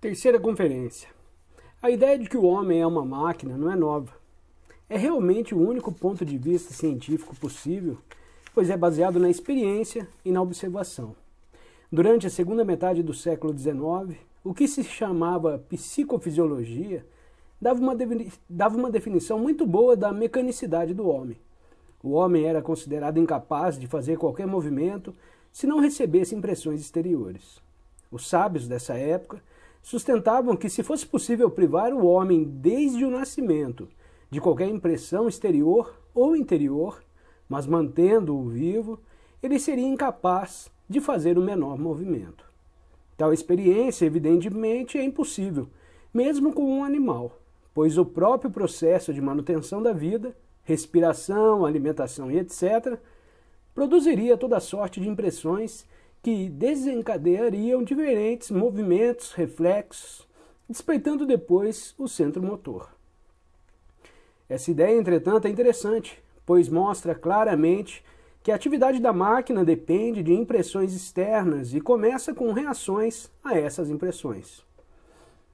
Terceira conferência. A ideia de que o homem é uma máquina não é nova. É realmente o único ponto de vista científico possível, pois é baseado na experiência e na observação. Durante a segunda metade do século XIX, o que se chamava psicofisiologia dava uma, dava uma definição muito boa da mecanicidade do homem. O homem era considerado incapaz de fazer qualquer movimento se não recebesse impressões exteriores. Os sábios dessa época sustentavam que, se fosse possível privar o homem desde o nascimento de qualquer impressão exterior ou interior, mas mantendo-o vivo, ele seria incapaz de fazer o menor movimento. Tal experiência, evidentemente, é impossível, mesmo com um animal, pois o próprio processo de manutenção da vida, respiração, alimentação e etc., produziria toda sorte de impressões que desencadeariam diferentes movimentos reflexos, despeitando depois o centro motor. Essa ideia, entretanto, é interessante, pois mostra claramente que a atividade da máquina depende de impressões externas e começa com reações a essas impressões.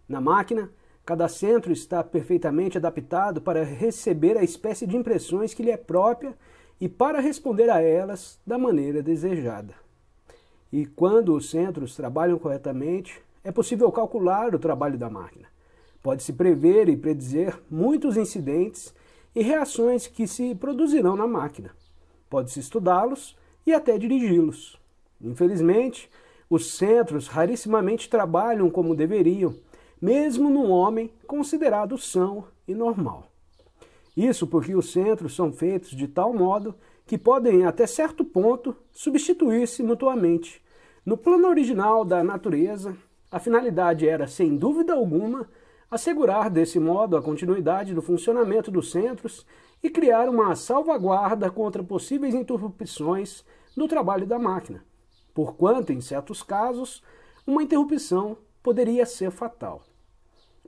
Na máquina, cada centro está perfeitamente adaptado para receber a espécie de impressões que lhe é própria e para responder a elas da maneira desejada. E quando os centros trabalham corretamente, é possível calcular o trabalho da máquina. Pode-se prever e predizer muitos incidentes e reações que se produzirão na máquina. Pode-se estudá-los e até dirigi-los. Infelizmente, os centros rarissimamente trabalham como deveriam, mesmo num homem considerado são e normal. Isso porque os centros são feitos de tal modo que podem, até certo ponto, substituir-se mutuamente. No plano original da natureza, a finalidade era, sem dúvida alguma, assegurar desse modo a continuidade do funcionamento dos centros e criar uma salvaguarda contra possíveis interrupções no trabalho da máquina, porquanto, em certos casos, uma interrupção poderia ser fatal.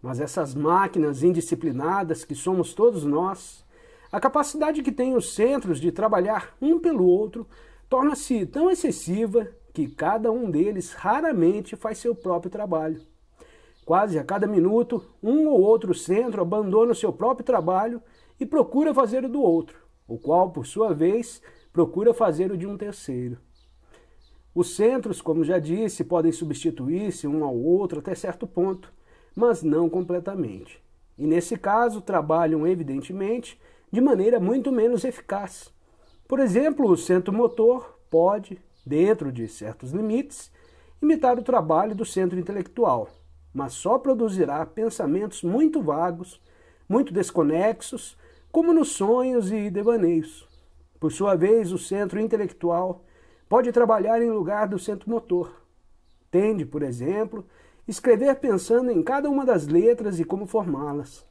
Mas essas máquinas indisciplinadas que somos todos nós, a capacidade que têm os centros de trabalhar um pelo outro torna-se tão excessiva que cada um deles raramente faz seu próprio trabalho. Quase a cada minuto, um ou outro centro abandona o seu próprio trabalho e procura fazer o do outro, o qual, por sua vez, procura fazer o de um terceiro. Os centros, como já disse, podem substituir-se um ao outro até certo ponto, mas não completamente. E nesse caso, trabalham, evidentemente, de maneira muito menos eficaz. Por exemplo, o centro motor pode, dentro de certos limites, imitar o trabalho do centro intelectual, mas só produzirá pensamentos muito vagos, muito desconexos, como nos sonhos e devaneios. Por sua vez, o centro intelectual pode trabalhar em lugar do centro motor. Tende, por exemplo, escrever pensando em cada uma das letras e como formá-las.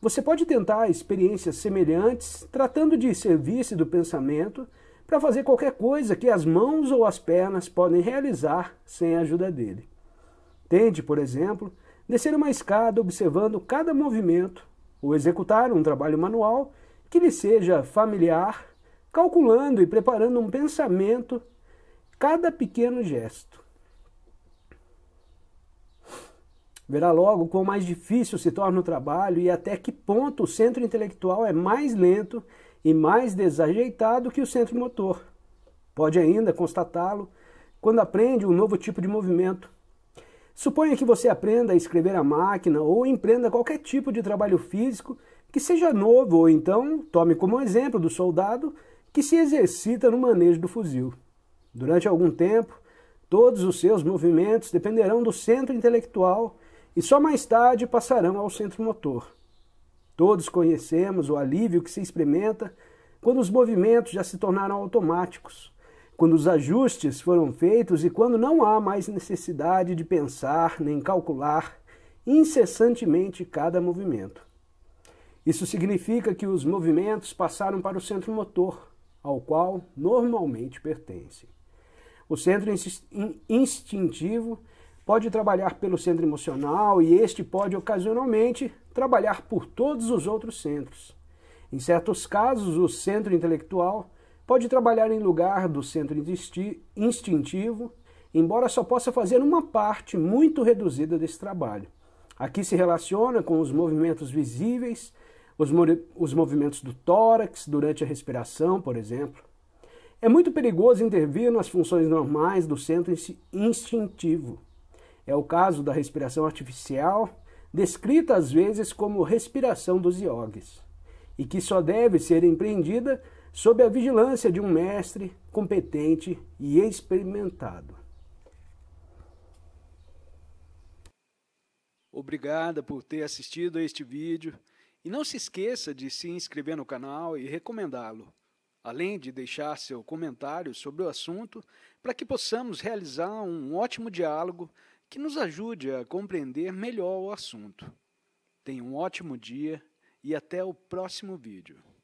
Você pode tentar experiências semelhantes tratando de serviço do pensamento para fazer qualquer coisa que as mãos ou as pernas podem realizar sem a ajuda dele. Tente, por exemplo, descer uma escada observando cada movimento ou executar um trabalho manual que lhe seja familiar, calculando e preparando um pensamento cada pequeno gesto. Verá logo quão mais difícil se torna o trabalho e até que ponto o centro intelectual é mais lento e mais desajeitado que o centro motor. Pode ainda constatá-lo quando aprende um novo tipo de movimento. Suponha que você aprenda a escrever a máquina ou empreenda qualquer tipo de trabalho físico que seja novo, ou então tome como exemplo do soldado que se exercita no manejo do fuzil. Durante algum tempo, todos os seus movimentos dependerão do centro intelectual e só mais tarde passarão ao centro motor. Todos conhecemos o alívio que se experimenta quando os movimentos já se tornaram automáticos, quando os ajustes foram feitos e quando não há mais necessidade de pensar nem calcular incessantemente cada movimento. Isso significa que os movimentos passaram para o centro motor, ao qual normalmente pertencem. O centro instintivo pode trabalhar pelo centro emocional e este pode ocasionalmente trabalhar por todos os outros centros. Em certos casos, o centro intelectual pode trabalhar em lugar do centro instintivo, embora só possa fazer uma parte muito reduzida desse trabalho. Aqui se relaciona com os movimentos visíveis, os, os movimentos do tórax durante a respiração, por exemplo. É muito perigoso intervir nas funções normais do centro instintivo. É o caso da respiração artificial, descrita às vezes como respiração dos iogues, e que só deve ser empreendida sob a vigilância de um mestre competente e experimentado. Obrigada por ter assistido a este vídeo e não se esqueça de se inscrever no canal e recomendá-lo, além de deixar seu comentário sobre o assunto para que possamos realizar um ótimo diálogo que nos ajude a compreender melhor o assunto. Tenha um ótimo dia e até o próximo vídeo.